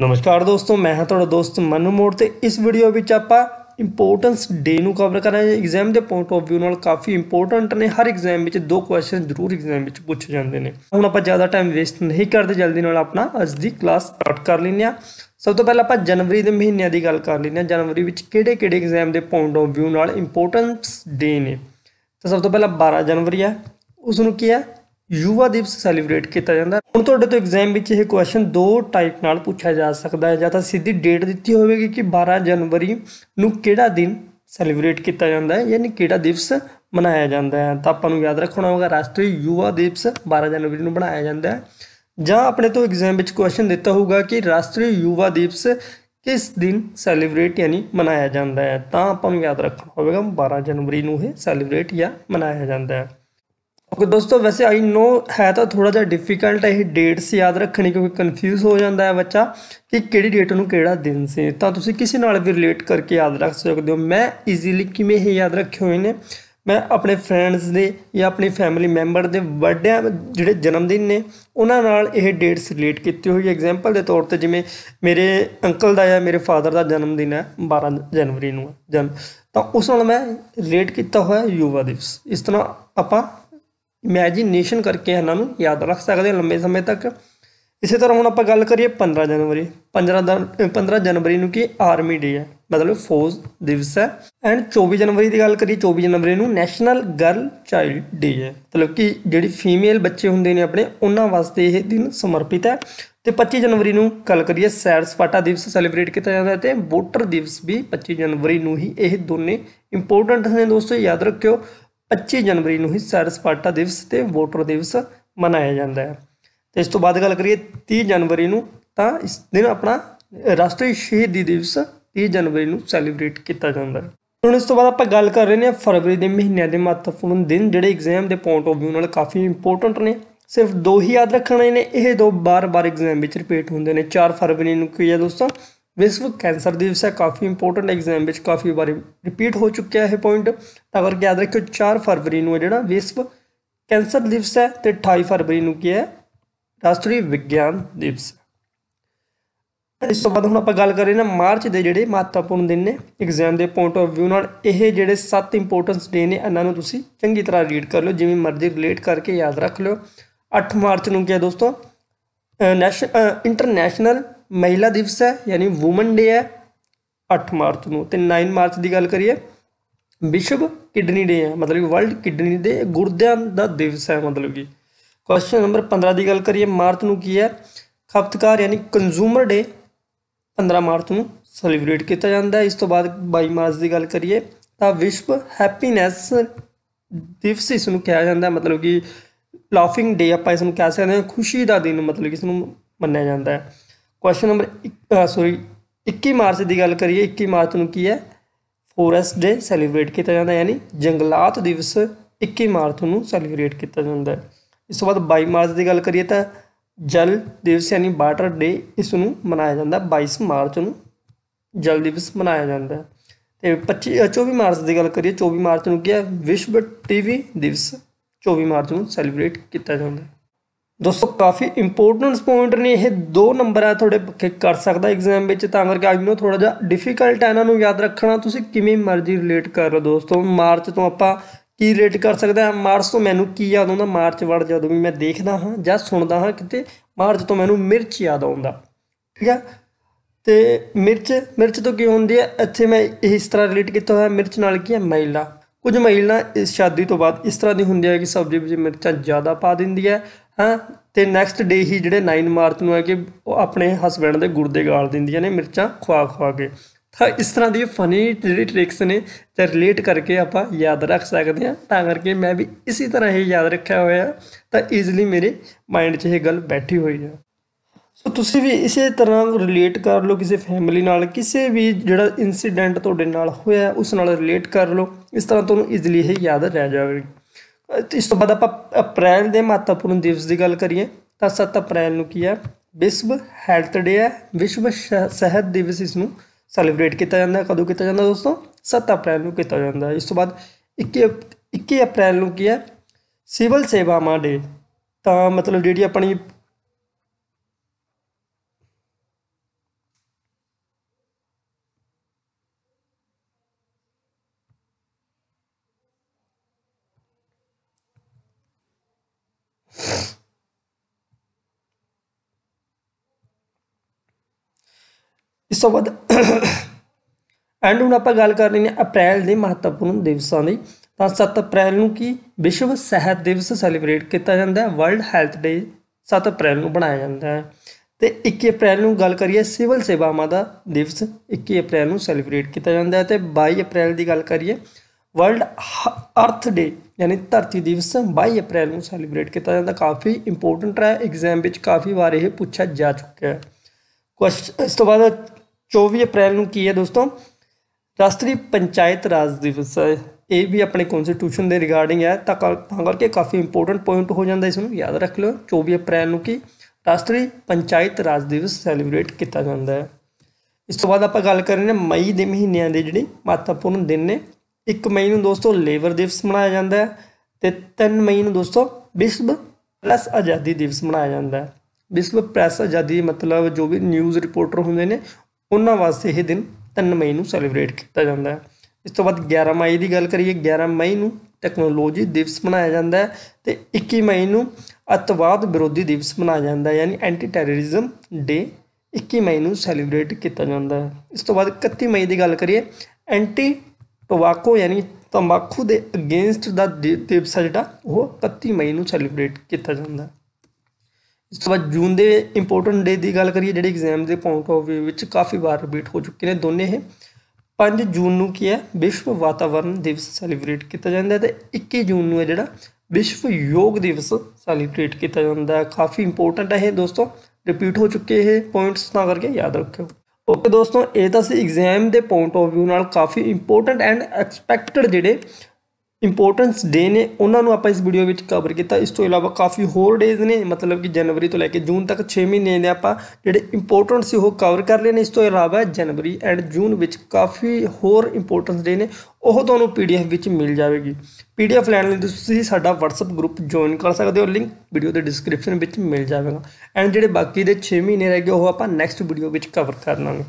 ਨਮਸਕਾਰ ਦੋਸਤੋ ਮੈਂ ਹਾਂ ਤੁਹਾਡਾ ਦੋਸਤ ਮਨੂ ਮੋੜ ਤੇ ਇਸ ਵੀਡੀਓ ਵਿੱਚ ਆਪਾਂ ਇੰਪੋਰਟੈਂਸ ਡੇ ਨੂੰ ਕਵਰ ਕਰਾਂਗੇ ਐਗਜ਼ਾਮ ਦੇ ਪੁਆਇੰਟ ਆਫ View ਨਾਲ ਕਾਫੀ ਇੰਪੋਰਟੈਂਟ ਨੇ ਹਰ ਐਗਜ਼ਾਮ ਵਿੱਚ ਦੋ ਕੁਐਸਚਨ ਜ਼ਰੂਰ ਐਗਜ਼ਾਮ ਵਿੱਚ ਪੁੱਛੇ ਜਾਂਦੇ ਨੇ ਹੁਣ ਆਪਾਂ ਜ਼ਿਆਦਾ ਟਾਈਮ ਵੇਸਟ ਨਹੀਂ ਕਰਦੇ ਜਲਦੀ ਨਾਲ ਆਪਣਾ ਅੱਜ ਦੀ ਕਲਾਸ ਸਟਾਰਟ ਕਰ ਲੈਂਦੇ ਆ ਸਭ ਤੋਂ ਪਹਿਲਾਂ ਆਪਾਂ ਜਨਵਰੀ ਦੇ ਮਹੀਨਿਆਂ ਦੀ ਗੱਲ ਕਰ ਲੈਂਦੇ ਆ ਜਨਵਰੀ ਵਿੱਚ ਕਿਹੜੇ-ਕਿਹੜੇ ਐਗਜ਼ਾਮ ਦੇ ਪੁਆਇੰਟ ਆਫ View ਨਾਲ ਇੰਪੋਰਟੈਂਸ ਡੇ ਨੇ ਤਾਂ ਸਭ ਤੋਂ ਪਹਿਲਾਂ 12 ਜਨਵਰੀ ਆ ਉਸ ਨੂੰ ਕੀ ਆ ਯੁਵਾ ਦਿਵਸ ਸੈਲੀਬ੍ਰੇਟ ਕੀਤਾ ਜਾਂਦਾ ਹੁਣ ਤੁਹਾਡੇ ਤੋਂ ਐਗਜ਼ਾਮ ਵਿੱਚ ਇਹ ਕੁਐਸਚਨ ਦੋ ਟਾਈਪ ਨਾਲ ਪੁੱਛਿਆ ਜਾ ਸਕਦਾ ਹੈ ਜਾਂ ਤਾਂ ਸਿੱਧੀ ਡੇਟ ਦਿੱਤੀ ਹੋਵੇਗੀ ਕਿ 12 ਜਨਵਰੀ ਨੂੰ ਕਿਹੜਾ ਦਿਨ ਸੈਲੀਬ੍ਰੇਟ ਕੀਤਾ ਜਾਂਦਾ ਹੈ ਯਾਨੀ ਕਿਹੜਾ ਦਿਵਸ ਮਨਾਇਆ ਜਾਂਦਾ ਹੈ ਤਾਂ ਆਪਾਂ ਨੂੰ ਯਾਦ ਰੱਖਣਾ ਹੋਗਾ ਰਾਸ਼ਟਰੀ ਯੁਵਾ ਦਿਵਸ 12 ਜਨਵਰੀ ਨੂੰ ਬਣਾਇਆ ਜਾਂਦਾ ਹੈ ਜਾਂ ਆਪਣੇ ਤੋਂ ਐਗਜ਼ਾਮ ਵਿੱਚ ਕੁਐਸਚਨ ਦਿੱਤਾ ਹੋਊਗਾ ਕਿ ਰਾਸ਼ਟਰੀ ਯੁਵਾ ਦਿਵਸ ਕਿਸ ਦਿਨ ਸੈਲੀਬ੍ਰੇਟ ਯਾਨੀ ਮਨਾਇਆ ਜਾਂਦਾ ਹੈ ਤਾਂ ਆਪਾਂ ਨੂੰ ਯਾਦ ਰੱਖਣਾ ਹੋਵੇਗਾ 12 ਜਨਵਰੀ ਨੂੰ ਇਹ ਸੈਲੀਬ੍ਰੇਟ ਜਾਂ ਮਨਾਇਆ ਜਾਂਦਾ ਹੈ ਓਕੇ ਦੋਸਤੋ ਵੈਸੇ ਆਈ نو ਹੈ ਤਾਂ ਥੋੜਾ ਜਿਹਾ ਡਿਫਿਕਲਟ ਹੈ ਇਹ ਡੇਟਸ ਯਾਦ ਰੱਖਣੀ ਕਿਉਂਕਿ ਕਨਫਿਊਜ਼ ਹੋ ਜਾਂਦਾ ਹੈ ਬੱਚਾ ਕਿ ਕਿਹੜੀ ਡੇਟ ਨੂੰ ਕਿਹੜਾ ਦਿਨ ਸੀ ਤਾਂ ਤੁਸੀਂ ਕਿਸੇ ਨਾਲ ਵੀ ਰਿਲੇਟ ਕਰਕੇ ਯਾਦ ਰੱਖ ਸਕਦੇ ਹੋ ਮੈਂ ਈਜ਼ੀਲੀ ਕਿਵੇਂ ਇਹ ਯਾਦ ਰੱਖੇ ਹੋਏ ਨੇ ਮੈਂ ਆਪਣੇ ਫਰੈਂਡਸ ਦੇ ਜਾਂ ਆਪਣੀ ਫੈਮਿਲੀ ਮੈਂਬਰ ਦੇ ਵੱਡਿਆਂ ਜਿਹੜੇ ਜਨਮ ਦਿਨ ਨੇ ਉਹਨਾਂ ਨਾਲ ਇਹ ਡੇਟਸ ਰਿਲੇਟ ਕੀਤੀ ਹੋਈ ਐਗਜ਼ਾਮਪਲ ਦੇ ਤੌਰ ਤੇ ਜਿਵੇਂ ਮੇਰੇ ਅੰਕਲ ਦਾ ਜਾਂ ਮੇਰੇ ਫਾਦਰ ਦਾ ਜਨਮ ਦਿਨ ਹੈ 12 ਜਨਵਰੀ ਨੂੰ ਜਨ ਤਾਂ ਉਸ ਨਾਲ ਮੈਂ ਰਿਲੇਟ ਕੀਤਾ ਹੋਇਆ ਯੂਵਾ ਦਿਵਸ ਇਸ ਤਰ੍ਹਾਂ ਆਪਾਂ ਇਮੇਜਿਨੇਸ਼ਨ ਕਰਕੇ ਇਹਨਾਂ ਨੂੰ ਯਾਦ ਰੱਖ ਸਕਦੇ ਹਾਂ ਲੰਬੇ ਸਮੇਂ ਤੱਕ ਇਸੇ ਤਰ੍ਹਾਂ ਹੁਣ ਆਪਾਂ ਗੱਲ ਕਰੀਏ 15 ਜਨਵਰੀ 15 ਦਾ 15 ਜਨਵਰੀ ਨੂੰ ਕੀ ਆਰਮੀ ਡੇ ਹੈ ਮਤਲਬ ਫੌਜ ਦਿਵਸ ਹੈ ਐਂਡ 24 ਜਨਵਰੀ ਦੀ ਗੱਲ ਕਰੀਏ 24 ਜਨਵਰੀ ਨੂੰ ਨੈਸ਼ਨਲ ਗਰਲ ਚਾਈਲਡ ਡੇ ਹੈ ਮਤਲਬ ਕਿ ਜਿਹੜੀ ਫੀਮੇਲ ਬੱਚੇ ਹੁੰਦੇ ਨੇ ਆਪਣੇ ਉਹਨਾਂ ਵਾਸਤੇ ਇਹ ਦਿਨ ਸਮਰਪਿਤ ਹੈ ਤੇ 25 ਜਨਵਰੀ ਨੂੰ ਗੱਲ ਕਰੀਏ ਸੈਰ ਸਪਾਟਾ ਦਿਵਸ ਸੈਲੀਬ੍ਰੇਟ ਕੀਤਾ ਜਾਂਦਾ ਹੈ ਤੇ ਵੋਟਰ ਦਿਵਸ ਵੀ 25 ਜਨਵਰੀ ਨੂੰ ਹੀ ਇਹ ਦੋਨੇ ਇੰਪੋਰਟੈਂਟ ਨੇ ਦੋਸਤੋ ਯਾਦ ਰੱਖਿਓ 25 ਜਨਵਰੀ ਨੂੰ ਹੀ ਸੈਰ ਸਪਾਟਾ ਦਿਵਸ ਤੇ ਵੋਟਰ ਦਿਵਸ ਮਨਾਇਆ ਜਾਂਦਾ ਹੈ ਤੇ ਇਸ ਤੋਂ ਬਾਅਦ ਗੱਲ ਕਰੀਏ 30 ਜਨਵਰੀ ਨੂੰ ਤਾਂ ਇਸ ਦਿਨ ਆਪਣਾ ਰਾਸ਼ਟਰੀ ਸ਼ਹੀਦੀ ਦਿਵਸ 30 ਜਨਵਰੀ ਨੂੰ ਸੈਲੀਬ੍ਰੇਟ ਕੀਤਾ ਜਾਂਦਾ ਹੈ ਹੁਣ ਇਸ ਤੋਂ ਬਾਅਦ ਆਪਾਂ ਗੱਲ ਕਰ ਰਹੇ ਨੇ ਫਰਵਰੀ ਦੇ ਮਹੀਨਿਆਂ ਦੇ ਮਹੱਤਵਪੂਰਨ ਦਿਨ ਜਿਹੜੇ ਐਗਜ਼ਾਮ ਦੇ ਪੁਆਇੰਟ ਆਫ ਵਿਊ ਨਾਲ ਕਾਫੀ ਇੰਪੋਰਟੈਂਟ ਨੇ ਸਿਰਫ ਦੋ ਹੀ ਯਾਦ ਰੱਖਣੇ ਨੇ ਇਹ ਦੋ ਬਾਰ-ਬਾਰ ਐਗਜ਼ਾਮ ਵਿੱਚ ਰਿਪੀਟ ਹੁੰਦੇ ਨੇ 4 ਫਰਵਰੀ ਨੂੰ ਕੀ ਹੈ ਦੋਸਤੋ ਵਿਸ਼ਵ ਕੈਂਸਰ ਦਿਵਸ ਹੈ ਕਾਫੀ ਇੰਪੋਰਟੈਂਟ ਐਗਜ਼ਾਮ ਵਿੱਚ ਕਾਫੀ ਵਾਰੀ ਰਿਪੀਟ ਹੋ ਚੁੱਕਿਆ ਇਹ ਪੁਆਇੰਟ ਤਾਂ ਕਰਕੇ ਯਾਦ ਰੱਖਿਓ 4 ਫਰਵਰੀ ਨੂੰ ਜਿਹੜਾ ਵਿਸ਼ਵ ਕੈਂਸਰ ਦਿਵਸ ਹੈ ਤੇ 28 ਫਰਵਰੀ ਨੂੰ ਕੀ ਹੈ ਰਾਸ਼ਟਰੀ ਵਿਗਿਆਨ ਦਿਵਸ ਇਸ ਤੋਂ ਬਾਅਦ ਹੁਣ ਆਪਾਂ ਗੱਲ ਕਰੀਏ ਨਾ ਮਾਰਚ ਦੇ ਜਿਹੜੇ ਮਹੱਤਵਪੂਰਨ ਦਿਨ ਨੇ ਐਗਜ਼ਾਮ ਦੇ ਪੁਆਇੰਟ ਆਫ View ਨਾਲ ਇਹ ਜਿਹੜੇ 7 ਇੰਪੋਰਟੈਂਸ ਡੇ ਨੇ ਇਹਨਾਂ ਨੂੰ ਤੁਸੀਂ ਚੰਗੀ ਤਰ੍ਹਾਂ ਰੀਡ ਕਰ ਲਓ ਜਿਵੇਂ ਮਰਜ਼ੀ ਰਿਲੇਟ ਕਰਕੇ ਯਾਦ ਰੱਖ ਲਓ 8 ਮਾਰਚ ਨੂੰ ਕੀ ਹੈ ਦੋਸਤੋ ਨੈਸ਼ਨਲ ਇੰਟਰਨੈਸ਼ਨਲ ਮਹਿਲਾ ਦਿਵਸ ਹੈ ਯਾਨੀ ਔਮਨ ਡੇ ਹੈ 8 ਮਾਰਚ ਨੂੰ ਤੇ 9 ਮਾਰਚ ਦੀ ਗੱਲ ਕਰੀਏ ਵਿਸ਼ਵ ਕਿਡਨੀ ਡੇ ਹੈ ਮਤਲਬ ਕਿ ਵਰਲਡ ਕਿਡਨੀ ਦੇ ਗੁਰਦਿਆਂ ਦਾ ਦਿਵਸ ਹੈ ਮਤਲਬ ਕਿ ਕੁਐਸਚਨ ਨੰਬਰ 15 ਦੀ ਗੱਲ ਕਰੀਏ ਮਾਰਚ ਨੂੰ ਕੀ ਹੈ ਖਪਤਕਾਰ ਯਾਨੀ ਕੰਜ਼ੂਮਰ ਡੇ 15 ਮਾਰਚ ਨੂੰ ਸੈਲੀਬ੍ਰੇਟ ਕੀਤਾ ਜਾਂਦਾ ਹੈ ਇਸ ਤੋਂ ਬਾਅਦ 22 ਮਾਰਚ ਦੀ ਗੱਲ ਕਰੀਏ ਤਾਂ ਵਿਸ਼ਵ ਹੈਪੀਨੈਸ ਦਿਵਸ ਇਸ ਨੂੰ ਕਿਹਾ ਜਾਂਦਾ ਮਤਲਬ ਕਿ ਲਾਫਿੰਗ ਡੇ ਆਪਾਂ ਇਸ ਨੂੰ ਕਹਿ ਸਕਦੇ ਹਾਂ ਖੁਸ਼ੀ ਦਾ ਦਿਨ ਮਤਲਬ ਕਿ ਇਸ ਨੂੰ ਮੰਨਿਆ ਜਾਂਦਾ ਹੈ ਕੁਐਸਚਨ ਨੰਬਰ ਸੌਰੀ 21 ਮਾਰਚ ਦੀ ਗੱਲ ਕਰੀਏ 21 ਮਾਰਚ ਨੂੰ ਕੀ ਹੈ ਫੋਰੈਸਟ ਡੇ ਸੈਲੀਬ੍ਰੇਟ ਕੀਤਾ ਜਾਂਦਾ ਯਾਨੀ ਜੰਗਲਾਤ ਦਿਵਸ 21 ਮਾਰਚ ਨੂੰ ਸੈਲੀਬ੍ਰੇਟ ਕੀਤਾ ਜਾਂਦਾ ਹੈ ਇਸ ਤੋਂ ਬਾਅਦ 22 ਮਾਰਚ ਦੀ ਗੱਲ ਕਰੀਏ ਤਾਂ ਜਲ ਦਿਵਸ ਯਾਨੀ ਵਾਟਰ ਡੇ ਇਸ ਨੂੰ ਮਨਾਇਆ ਜਾਂਦਾ 22 ਮਾਰਚ ਨੂੰ ਜਲ ਦਿਵਸ ਮਨਾਇਆ ਜਾਂਦਾ ਹੈ ਤੇ 25 24 ਮਾਰਚ ਦੀ ਗੱਲ ਕਰੀਏ 24 ਮਾਰਚ ਨੂੰ ਕੀ ਹੈ ਵਿਸ਼ਵ ਟੀਵੀ ਦਿਵਸ 24 ਮਾਰਚ ਨੂੰ ਸੈਲੀਬ੍ਰੇਟ ਕੀਤਾ ਜਾਂਦਾ ਹੈ ਦੋਸਤੋ ਕਾਫੀ ਇੰਪੋਰਟੈਂਟਸ ਪੁਆਇੰਟ ਨੇ ਇਹ ਦੋ ਨੰਬਰ ਆ ਤੁਹਾਡੇ ਪੱਕੇ ਕਰ ਸਕਦਾ ਐਗਜ਼ਾਮ ਵਿੱਚ ਤਾਂ ਕਰਕੇ ਅੱਜ ਨੂੰ ਥੋੜਾ ਜਿਹਾ ਡਿਫਿਕਲਟ ਹੈ ਇਹਨਾਂ ਨੂੰ ਯਾਦ ਰੱਖਣਾ ਤੁਸੀਂ ਕਿਵੇਂ ਮਰਜ਼ੀ ਰਿਲੇਟ ਕਰ ਲਓ ਦੋਸਤੋ ਮਾਰਚ ਤੋਂ ਆਪਾਂ ਕੀ ਰਿਲੇਟ ਕਰ ਸਕਦਾ ਹਾਂ ਮਾਰਚ ਤੋਂ ਮੈਨੂੰ ਕੀ ਯਾਦ ਆਉਂਦਾ ਮਾਰਚ ਵੜ ਜਦੋਂ ਵੀ ਮੈਂ ਦੇਖਦਾ ਹਾਂ ਜਾਂ ਸੁਣਦਾ ਹਾਂ ਕਿਤੇ ਮਾਰਚ ਤੋਂ ਮੈਨੂੰ ਮਿਰਚ ਯਾਦ ਆਉਂਦਾ ਠੀਕ ਹੈ ਤੇ ਮਿਰਚ ਮਿਰਚ ਤੋਂ ਕੀ ਹੁੰਦੀ ਹੈ ਇੱਥੇ ਮੈਂ ਇਸ ਤਰ੍ਹਾਂ ਰਿਲੇਟ ਕੀਤਾ ਹੋਇਆ ਮਿਰਚ ਨਾਲ ਕੀ ਹੈ ਮੈਲਾ ਕੁਝ ਮਹਿਲਾ ਇਸ ਸ਼ਾਦੀ ਤੋਂ ਬਾਅਦ ਇਸ ਤਰ੍ਹਾਂ ਦੀ ਹੁੰਦੀ ਹੈ ਕਿ ਸਬਜ਼ੀ ਵਿੱਚ ਮਿਰਚਾਂ ਜ਼ਿਆਦਾ ਪਾ ਦਿੰਦੀ ਹੈ ਹਾਂ ਤੇ ਨੈਕਸਟ ਡੇ ਹੀ ਜਿਹੜੇ 9 ਮਾਰਚ ਨੂੰ ਹੈ ਕਿ ਉਹ ਆਪਣੇ ਹਸਬੰਡ ਦੇ ਗੁਰਦੇ ਗਾਲ ਦਿੰਦੀਆਂ ਨੇ ਮਿਰਚਾਂ ਖਵਾ ਖਵਾ ਕੇ ਤਾਂ ਇਸ ਤਰ੍ਹਾਂ ਦੀ ਫਨੀ ਜਿਹੜੀ ਟ੍ਰਿਕਸ ਨੇ ਤੇ ਰਿਲੇਟ ਕਰਕੇ ਆਪਾਂ ਯਾਦ ਰੱਖ ਸਕਦੇ ਹਾਂ ਤਾਂ ਕਰਕੇ ਮੈਂ ਵੀ ਇਸੇ ਤਰ੍ਹਾਂ ਹੀ ਯਾਦ ਰੱਖਿਆ ਹੋਇਆ ਤਾਂ ਈਜ਼ੀਲੀ ਮੇਰੇ ਮਾਈਂਡ 'ਚ ਇਹ ਗੱਲ ਬੈਠੀ ਹੋਈ ਹੈ ਸੋ ਤੁਸੀਂ ਵੀ ਇਸੇ ਤਰ੍ਹਾਂ ਰਿਲੇਟ ਕਰ ਲਓ ਕਿਸੇ ਫੈਮਿਲੀ ਨਾਲ ਕਿਸੇ ਵੀ ਜਿਹੜਾ ਇਨਸੀਡੈਂਟ ਤੁਹਾਡੇ ਨਾਲ ਹੋਇਆ ਉਸ ਨਾਲ ਰਿਲੇਟ ਕਰ ਲਓ ਇਸ ਤਰ੍ਹਾਂ ਤੁਹਾਨੂੰ ਇਜ਼ੀਲੀ ਇਹ ਯਾਦ ਰਹਿ ਜਾਵੇਗੀ ਇਸ ਤੋਂ ਬਾਅਦ ਆਪਾਂ ਅਪ੍ਰੈਲ ਦੇ ਮਹੱਤਵਪੂਰਨ ਦਿਵਸ ਦੀ ਗੱਲ ਕਰੀਏ ਤਾਂ 7 ਅਪ੍ਰੈਲ ਨੂੰ ਕੀ ਹੈ ਵਿਸ਼ਵ ਹੈਲਥ ਡੇ ਹੈ ਵਿਸ਼ਵ ਸਿਹਤ ਦਿਵਸ ਇਸ ਨੂੰ ਸੈਲੀਬ੍ਰੇਟ ਕੀਤਾ ਜਾਂਦਾ ਕਦੋਂ ਕੀਤਾ ਜਾਂਦਾ ਦੋਸਤੋ 7 ਅਪ੍ਰੈਲ ਨੂੰ ਕੀਤਾ ਜਾਂਦਾ ਇਸ ਤੋਂ ਬਾਅਦ 21 21 ਅਪ੍ਰੈਲ ਨੂੰ ਕੀ ਹੈ ਸਿਵਲ ਸੇਵਾ ਡੇ ਤਾਂ ਮਤਲਬ ਜਿਹੜੀ ਆਪਣੀ ਇਸ ਤੋਂ ਬਾਅਦ ਐਂਡ ਹੁਣ ਆਪਾਂ ਗੱਲ ਕਰ ਲੈਣੀ ਹੈ ਅਪ੍ਰੈਲ ਦੇ ਮਹੱਤਵਪੂਰਨ ਦਿਵਸਾਂ ਦੀ ਤਾਂ 7 ਅਪ੍ਰੈਲ ਨੂੰ ਕੀ ਵਿਸ਼ਵ ਸਿਹਤ ਦਿਵਸ ਸੈਲੀਬ੍ਰੇਟ ਕੀਤਾ ਜਾਂਦਾ ਹੈ ਵਰਲਡ ਹੈਲਥ ਡੇ 7 ਅਪ੍ਰੈਲ ਨੂੰ ਬਣਾਇਆ ਜਾਂਦਾ ਹੈ ਤੇ 21 ਅਪ੍ਰੈਲ ਨੂੰ ਗੱਲ ਕਰੀਏ ਸਿਵਲ ਸੇਵਾਵਾਂ ਦਾ ਦਿਵਸ 21 ਅਪ੍ਰੈਲ ਨੂੰ ਸੈਲੀਬ੍ਰੇਟ ਕੀਤਾ ਜਾਂਦਾ ਹੈ ਤੇ 22 ਅਪ੍ਰੈਲ ਦੀ ਗੱਲ ਕਰੀਏ ਵਰਲਡ ਅਰਥ ਡੇ ਯਾਨੀ ਧਰਤੀ ਦਿਵਸ 22 ਅਪ੍ਰੈਲ ਨੂੰ ਸੈਲੀਬ੍ਰੇਟ ਕੀਤਾ ਜਾਂਦਾ ਕਾਫੀ ਇੰਪੋਰਟੈਂਟ ਹੈ ਐਗਜ਼ਾਮ ਵਿੱਚ ਕਾਫੀ ਵਾਰ ਇਹ ਪੁੱਛਿਆ ਜਾ ਚੁੱਕਿਆ ਹੈ ਇਸ ਤੋਂ ਬਾਅਦ 24 ਅਪ੍ਰੈਲ ਨੂੰ ਕੀ ਹੈ ਦੋਸਤੋ ਰਾਸ਼ਟਰੀ ਪੰਚਾਇਤ ਰਾਜ ਦਿਵਸ ਹੈ ਇਹ ਵੀ ਆਪਣੇ ਕਨਸਟੀਟਿਊਸ਼ਨ ਦੇ ਰਿਗਾਰਡਿੰਗ ਹੈ ਤਾਂ ਕਰਕੇ ਕਾਫੀ ਇੰਪੋਰਟੈਂਟ ਪੁਆਇੰਟ ਹੋ ਜਾਂਦਾ ਇਸ ਨੂੰ ਯਾਦ ਰੱਖ ਲਓ 24 ਅਪ੍ਰੈਲ ਨੂੰ ਕੀ ਰਾਸ਼ਟਰੀ ਪੰਚਾਇਤ ਰਾਜ ਦਿਵਸ ਸੈਲੀਬ੍ਰੇਟ ਕੀਤਾ ਜਾਂਦਾ ਹੈ ਇਸ ਤੋਂ ਬਾਅਦ ਆਪਾਂ ਗੱਲ ਕਰਨੇ ਮਈ ਦੇ ਮਹੀਨਿਆਂ ਦੇ ਜਿਹੜੇ ਮਹੱਤਵਪੂਰਨ ਦਿਨ ਨੇ 1 ਮਈ ਨੂੰ ਦੋਸਤੋ ਲੇਬਰ ਦਿਵਸ ਮਨਾਇਆ ਜਾਂਦਾ ਹੈ ਤੇ 3 ਮਈ ਨੂੰ ਦੋਸਤੋ ਵਿਸ਼ਵ ਪ੍ਰੈਸ ਆਜ਼ਾਦੀ ਦਿਵਸ ਮਨਾਇਆ ਜਾਂਦਾ ਹੈ ਵਿਸ਼ਵ ਪ੍ਰੈਸ ਆਜ਼ਾਦੀ ਮਤਲਬ ਜੋ ਵੀ ਨਿਊਜ਼ ਰਿਪੋਰਟਰ ਹੁੰਦੇ ਨੇ ਉਹਨਾਂ ਵਾਸਤੇ ਇਹ ਦਿਨ 3 ਮਈ ਨੂੰ ਸੈਲੀਬ੍ਰੇਟ ਕੀਤਾ ਜਾਂਦਾ ਹੈ ਇਸ ਤੋਂ ਬਾਅਦ 11 ਮਈ ਦੀ ਗੱਲ ਕਰੀਏ 11 ਮਈ ਨੂੰ ਟੈਕਨੋਲੋਜੀ ਦਿਵਸ ਮਨਾਇਆ ਜਾਂਦਾ ਹੈ ਤੇ 21 ਮਈ ਨੂੰ ਅਤਵਾਦ ਵਿਰੋਧੀ ਦਿਵਸ ਮਨਾਇਆ ਜਾਂਦਾ ਹੈ ਯਾਨੀ ਐਂਟੀ ਟੈਰਰਿਜ਼ਮ ਡੇ 21 ਮਈ ਨੂੰ ਸੈਲੀਬ੍ਰੇਟ ਕੀਤਾ ਜਾਂਦਾ ਹੈ ਇਸ ਤੋਂ ਬਾਅਦ 31 ਮਈ ਦੀ ਗੱਲ ਕਰੀਏ ਐਂਟੀ ਟੋਬਾਕੋ ਯਾਨੀ ਤੰਬਾਕੂ ਦੇ ਅਗੇਂਸਟ ਦਾ ਦਿਵਸ ਜਿਹੜਾ ਉਹ 31 ਮਈ ਨੂੰ ਸੈਲੀਬ੍ਰੇਟ ਕੀਤਾ ਜਾਂਦਾ ਹੈ ਇਸ ਤੋਂ ਬਾਅਦ ਜੂਨ ਦੇ ਇੰਪੋਰਟੈਂਟ ਡੇ ਦੀ ਗੱਲ ਕਰੀਏ ਜਿਹੜੇ ਐਗਜ਼ਾਮ ਦੇ ਪੁਆਇੰਟ ਆਫ ਵਿਊ ਵਿੱਚ ਕਾਫੀ ਵਾਰ ਰਿਪੀਟ ਹੋ ਚੁੱਕੇ ਨੇ ਦੋਨੇ ਇਹ 5 ਜੂਨ ਨੂੰ ਕੀ ਹੈ ਵਿਸ਼ਵ ਵਾਤਾਵਰਣ ਦਿਵਸ ਸੈਲੀਬ੍ਰੇਟ ਕੀਤਾ ਜਾਂਦਾ ਹੈ ਤੇ 21 ਜੂਨ ਨੂੰ ਹੈ ਜਿਹੜਾ ਵਿਸ਼ਵ ਯੋਗ ਦਿਵਸ ਸੈਲੀਬ੍ਰੇਟ ਕੀਤਾ ਜਾਂਦਾ ਹੈ ਕਾਫੀ ਇੰਪੋਰਟੈਂਟ ਹੈ ਇਹ ਦੋਸਤੋ ਰਿਪੀਟ ਹੋ ਚੁੱਕੇ ਇਹ ਪੁਆਇੰਟਸ ਤਾਂ ਕਰਕੇ ਯਾਦ ਰੱਖਿਓ ਓਕੇ ਦੋਸਤੋ ਇਹ ਤਾਂ ਸੀ ਐਗਜ਼ਾਮ ਦੇ ਪੁਆਇੰਟ ਆਫ View ਨਾਲ ਕਾਫੀ ਇੰਪੋਰਟੈਂਟ ਐਂਡ ਐਕਸਪੈਕਟਡ ਜਿਹੜੇ ਇੰਪੋਰਟੈਂਸ ਡੇ ਨੇ ਉਹਨਾਂ ਨੂੰ ਆਪਾਂ ਇਸ ਵੀਡੀਓ ਵਿੱਚ ਕਵਰ ਕੀਤਾ ਇਸ ਤੋਂ ਇਲਾਵਾ ਕਾਫੀ ਹੋਰ ਡੇਜ਼ ਨੇ ਮਤਲਬ ਕਿ ਜਨਵਰੀ ਤੋਂ ਲੈ ਕੇ ਜੂਨ ਤੱਕ 6 ਮਹੀਨੇ ਨੇ ਆਪਾਂ ਜਿਹੜੇ ਇੰਪੋਰਟੈਂਟ ਸੀ ਉਹ ਕਵਰ ਕਰ ਲਏ ਨੇ ਇਸ ਤੋਂ ਇਲਾਵਾ ਜਨਵਰੀ ਐਂਡ ਜੂਨ ਵਿੱਚ ਕਾਫੀ ਹੋਰ ਇੰਪੋਰਟੈਂਸ ਡੇ ਨੇ ਉਹ ਤੁਹਾਨੂੰ ਪੀਡੀਐਫ ਵਿੱਚ ਮਿਲ ਜਾਵੇਗੀ ਪੀਡੀਐਫ ਲੈਣ ਲਈ ਤੁਸੀਂ ਸਾਡਾ WhatsApp ਗਰੁੱਪ ਜੁਆਇਨ ਕਰ ਸਕਦੇ ਹੋ ਲਿੰਕ ਵੀਡੀਓ ਦੇ ਡਿਸਕ੍ਰਿਪਸ਼ਨ ਵਿੱਚ ਮਿਲ ਜਾਵੇਗਾ ਐਂਡ ਜਿਹੜੇ ਬਾਕੀ ਦੇ 6 ਮਹੀਨੇ ਰਹਿ ਗਏ ਉਹ ਆਪਾਂ ਨੈਕਸਟ ਵੀਡੀਓ ਵਿੱਚ ਕਵਰ ਕਰ ਲਾਂਗੇ